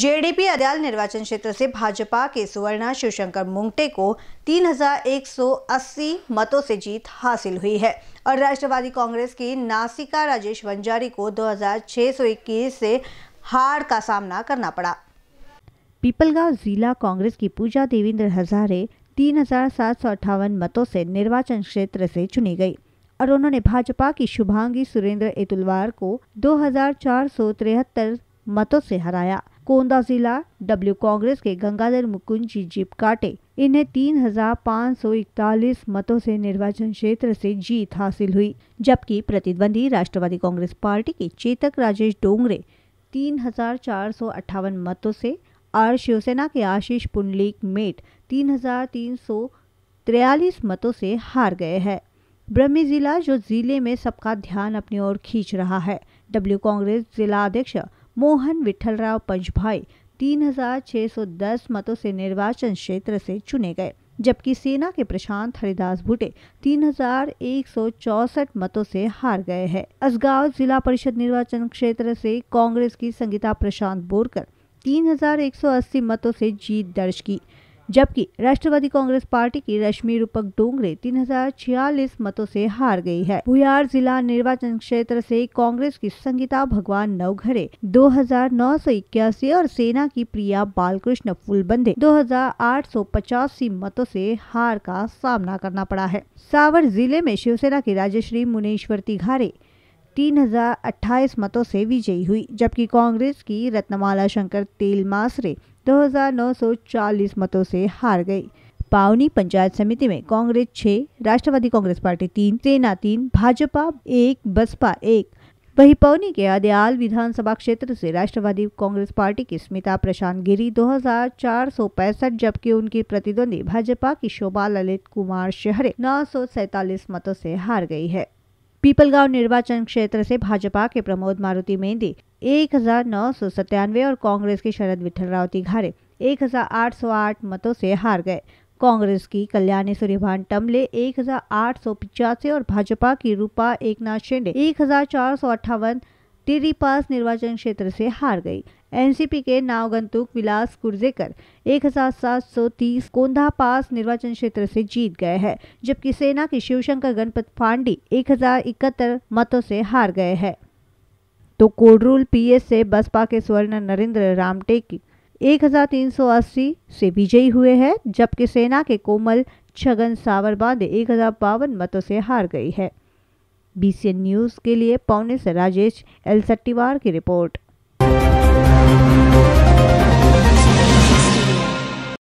JDP अदयाल निर्वाचन क्षेत्र से भाजपा के सुवर्णा शिवशंकर मुंगटे को 3,180 मतों से जीत हासिल हुई है और राष्ट्रवादी कांग्रेस की नासिका राजेश वंजारी को 2,621 से हार का सामना करना पड़ा पीपलगांव जिला कांग्रेस की पूजा देवेंद्र हजारे तीन मतों से निर्वाचन क्षेत्र से चुनी गई और उन्होंने भाजपा की शुभांगी सुरेंद्र एतुलवार को दो मतों से हराया कोंदा जिला डब्ल्यू कांग्रेस के गंगाधर मुकुंजी जीप काटे इन्हें 3,541 मतों से निर्वाचन क्षेत्र से जीत हासिल हुई जबकि प्रतिद्वंदी राष्ट्रवादी कांग्रेस पार्टी के चेतक राजेश डोंगरे अट्ठावन मतों से और शिवसेना के आशीष पुंडलिक मेट 3,343 मतों से हार गए हैं ब्रह्मी जिला जो जिले में सबका ध्यान अपनी ओर खींच रहा है डब्ल्यू कांग्रेस जिला अध्यक्ष मोहन विठलराव पंचभाई 3,610 मतों से निर्वाचन क्षेत्र से चुने गए जबकि सेना के प्रशांत हरिदास भुटे 3,164 मतों से हार गए हैं असगांव जिला परिषद निर्वाचन क्षेत्र से कांग्रेस की संगीता प्रशांत बोरकर 3,180 मतों से जीत दर्ज की जबकि राष्ट्रवादी कांग्रेस पार्टी की रश्मि रूपक डोंगरे तीन मतों से हार गई है भुयार जिला निर्वाचन क्षेत्र से कांग्रेस की संगीता भगवान नवघरे दो और सेना की प्रिया बालकृष्ण फुलबंदे दो मतों से हार का सामना करना पड़ा है सावर जिले में शिवसेना की राजश्री मुनेश्वर तिघारे तीन मतों से विजयी हुई जबकि कांग्रेस की रत्नमाला शंकर तेलमासरे 2,940 मतों से हार गई पावनी पंचायत समिति में कांग्रेस छः राष्ट्रवादी कांग्रेस पार्टी तीन सेना तीन भाजपा एक बसपा एक वही पवनी के अदयाल विधानसभा क्षेत्र से राष्ट्रवादी कांग्रेस पार्टी की स्मिता प्रशांत गिरी दो जबकि उनकी प्रतिद्वंदी भाजपा की शोभा ललित कुमार शहरे नौ मतों से हार गई है पीपलगांव निर्वाचन क्षेत्र से भाजपा के प्रमोद मारुति मेहंदी एक और कांग्रेस के शरद विठल राव तिघारे एक मतों से हार गए कांग्रेस की कल्याणी सूर्यभान टमले एक और भाजपा की रूपा एकनाथ शिंदे एक टिरी पास निर्वाचन क्षेत्र से हार गई एनसीपी के नावगंतुक विलास कुर्जेकर 1730 कोंधा पास निर्वाचन क्षेत्र से जीत गए हैं जबकि सेना के शिवशंकर गणपत पांडी इकहत्तर मतों से हार गए हैं तो कोडरूल पीएस से बसपा के स्वर्ण नरेंद्र सौ 1380 से विजयी हुए हैं जबकि सेना के कोमल छगन सावर हजार एक मतों से हार गई है बीसीएन न्यूज़ के लिए पौने से राजेश एल सट्टीवार की रिपोर्ट